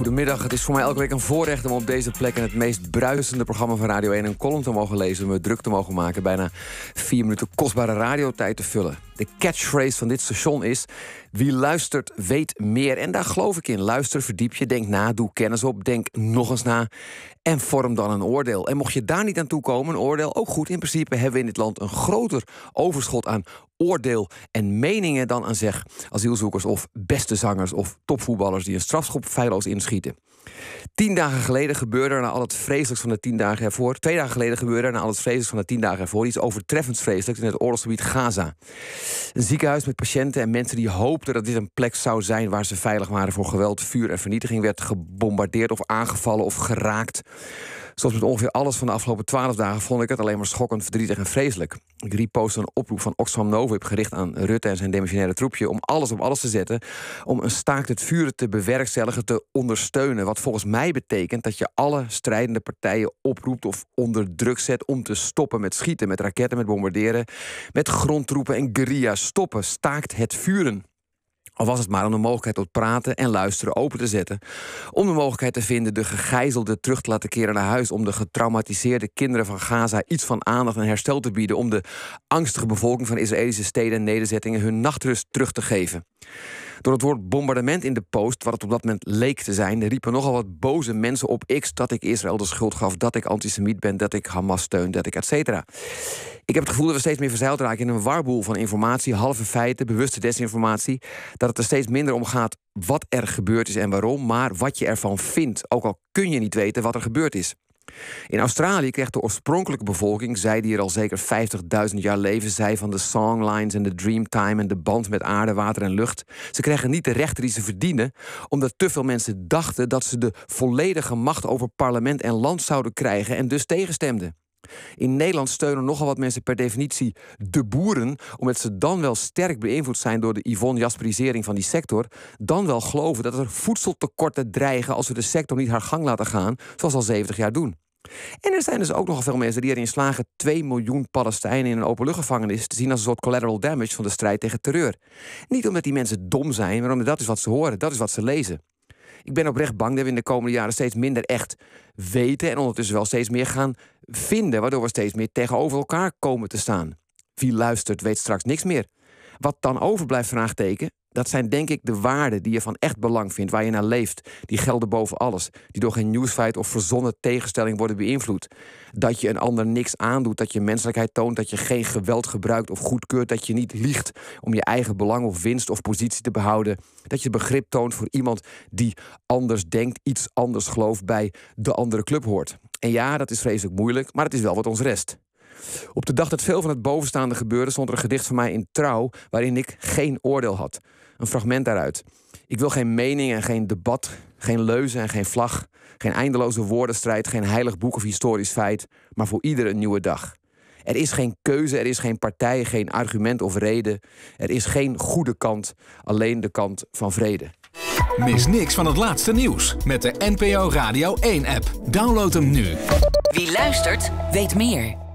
goedemiddag. Het is voor mij elke week een voorrecht om op deze plek... in het meest bruisende programma van Radio 1 een column te mogen lezen... om me druk te mogen maken, bijna vier minuten kostbare radiotijd te vullen. De catchphrase van dit station is: Wie luistert, weet meer. En daar geloof ik in. Luister, verdiep je, denk na, doe kennis op, denk nog eens na en vorm dan een oordeel. En mocht je daar niet aan toe komen, een oordeel, ook goed. In principe hebben we in dit land een groter overschot aan oordeel en meningen dan aan zeg asielzoekers of beste zangers of topvoetballers die een strafschop feilloos inschieten. Tien dagen geleden gebeurde er na al het vreselijks van de tien dagen ervoor. Twee dagen geleden gebeurde er na al het vreselijks van de tien dagen ervoor iets overtreffends vreselijks in het oorlogsgebied Gaza. Een ziekenhuis met patiënten en mensen die hoopten dat dit een plek zou zijn waar ze veilig waren voor geweld, vuur en vernietiging, werd gebombardeerd of aangevallen of geraakt. Zoals met ongeveer alles van de afgelopen twaalf dagen vond ik het alleen maar schokkend, verdrietig en vreselijk. Ik repost een oproep van Oxfam Novib gericht aan Rutte en zijn demissionaire troepje om alles op alles te zetten om een staakt het vuren te bewerkstelligen, te ondersteunen. Wat volgens mij betekent dat je alle strijdende partijen oproept of onder druk zet om te stoppen met schieten, met raketten, met bombarderen, met grondtroepen en guerrilla. Stoppen, staakt het vuren. Of was het maar om de mogelijkheid tot praten en luisteren open te zetten? Om de mogelijkheid te vinden de gegijzelden terug te laten keren naar huis. Om de getraumatiseerde kinderen van Gaza iets van aandacht en herstel te bieden. Om de angstige bevolking van Israëlische steden en nederzettingen hun nachtrust terug te geven. Door het woord bombardement in de post, wat het op dat moment leek te zijn, riepen nogal wat boze mensen op X dat ik Israël de schuld gaf, dat ik antisemiet ben, dat ik Hamas steun, dat ik et cetera. Ik heb het gevoel dat we steeds meer verzeild raken in een warboel van informatie, halve feiten, bewuste desinformatie. Dat het er steeds minder om gaat wat er gebeurd is en waarom, maar wat je ervan vindt, ook al kun je niet weten wat er gebeurd is. In Australië kreeg de oorspronkelijke bevolking, zij die er al zeker 50.000 jaar leven, zij van de songlines en de dreamtime en de band met aarde, water en lucht. Ze kregen niet de rechten die ze verdienen, omdat te veel mensen dachten dat ze de volledige macht over parlement en land zouden krijgen en dus tegenstemden. In Nederland steunen nogal wat mensen per definitie de boeren, omdat ze dan wel sterk beïnvloed zijn door de Yvonne Jasperisering van die sector, dan wel geloven dat er voedseltekorten dreigen als we de sector niet haar gang laten gaan, zoals al 70 jaar doen. En er zijn dus ook nogal veel mensen die erin slagen 2 miljoen Palestijnen in een openluchtgevangenis te zien als een soort collateral damage van de strijd tegen terreur. Niet omdat die mensen dom zijn, maar omdat dat is wat ze horen, dat is wat ze lezen ik ben oprecht bang dat we in de komende jaren steeds minder echt weten en ondertussen wel steeds meer gaan vinden, waardoor we steeds meer tegenover elkaar komen te staan. Wie luistert, weet straks niks meer. Wat dan overblijft, vraagteken, dat zijn denk ik de waarden die je van echt belang vindt, waar je naar leeft. Die gelden boven alles. Die door geen nieuwsfeit of verzonnen tegenstelling worden beïnvloed. Dat je een ander niks aandoet, dat je menselijkheid toont, dat je geen geweld gebruikt of goedkeurt, dat je niet liegt om je eigen belang of winst of positie te behouden. Dat je begrip toont voor iemand die anders denkt, iets anders gelooft, bij de andere club hoort. En ja, dat is vreselijk moeilijk, maar het is wel wat ons rest. Op de dag dat veel van het bovenstaande gebeurde, stond er een gedicht van mij in trouw waarin ik geen oordeel had. Een fragment daaruit. Ik wil geen mening en geen debat, geen leuzen en geen vlag, geen eindeloze woordenstrijd, geen heilig boek of historisch feit, maar voor ieder een nieuwe dag. Er is geen keuze, er is geen partij, geen argument of reden. Er is geen goede kant, alleen de kant van vrede. Mis niks van het laatste nieuws met de NPO Radio 1-app. Download hem nu. Wie luistert, weet meer.